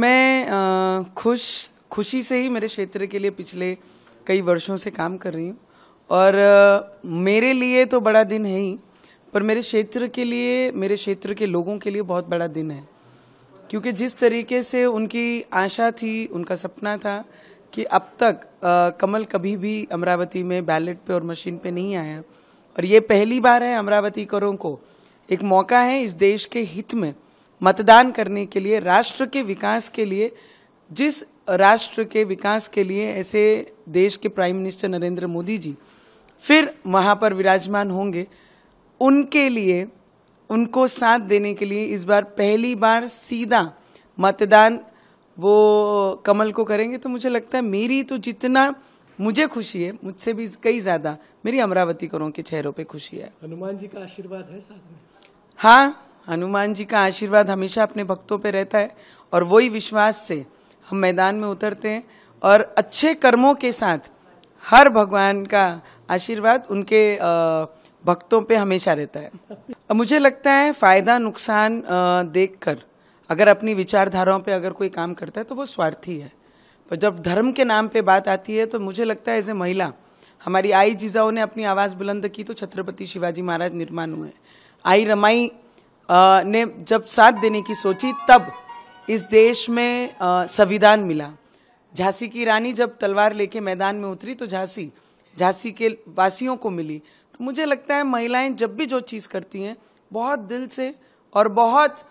मैं खुश खुशी से ही मेरे क्षेत्र के लिए पिछले कई वर्षों से काम कर रही हूँ और मेरे लिए तो बड़ा दिन है ही पर मेरे क्षेत्र के लिए मेरे क्षेत्र के लोगों के लिए बहुत बड़ा दिन है क्योंकि जिस तरीके से उनकी आशा थी उनका सपना था कि अब तक आ, कमल कभी भी अमरावती में बैलेट पे और मशीन पे नहीं आया और ये पहली बार है अमरावती करों को एक मौका है इस देश के हित में मतदान करने के लिए राष्ट्र के विकास के लिए जिस राष्ट्र के विकास के लिए ऐसे देश के प्राइम मिनिस्टर नरेंद्र मोदी जी फिर वहाँ पर विराजमान होंगे उनके लिए उनको साथ देने के लिए इस बार पहली बार सीधा मतदान वो कमल को करेंगे तो मुझे लगता है मेरी तो जितना मुझे खुशी है मुझसे भी कई ज़्यादा मेरी अमरावती करों के चेहरों पे खुशी है हनुमान जी का आशीर्वाद है साथ में हाँ हनुमान जी का आशीर्वाद हमेशा अपने भक्तों पे रहता है और वही विश्वास से हम मैदान में उतरते हैं और अच्छे कर्मों के साथ हर भगवान का आशीर्वाद उनके भक्तों पे हमेशा रहता है मुझे लगता है फ़ायदा नुकसान देखकर अगर अपनी विचारधाराओं पे अगर कोई काम करता है तो वो स्वार्थी है पर जब धर्म के नाम पे बात आती है तो मुझे लगता है एज ए महिला हमारी आई जीजाओं ने अपनी आवाज़ बुलंद की तो छत्रपति शिवाजी महाराज निर्माण हुए आई रमाई ने जब साथ देने की सोची तब इस देश में संविधान मिला झांसी की रानी जब तलवार लेके मैदान में उतरी तो झांसी झांसी के वासियों को मिली तो मुझे लगता है महिलाएं जब भी जो चीज़ करती हैं बहुत दिल से और बहुत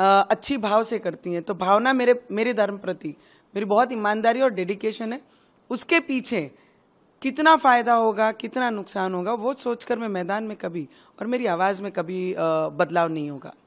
अच्छी भाव से करती हैं तो भावना मेरे मेरे धर्म प्रति मेरी बहुत ईमानदारी और डेडिकेशन है उसके पीछे कितना फ़ायदा होगा कितना नुकसान होगा वो सोचकर मैं मैदान में कभी और मेरी आवाज़ में कभी बदलाव नहीं होगा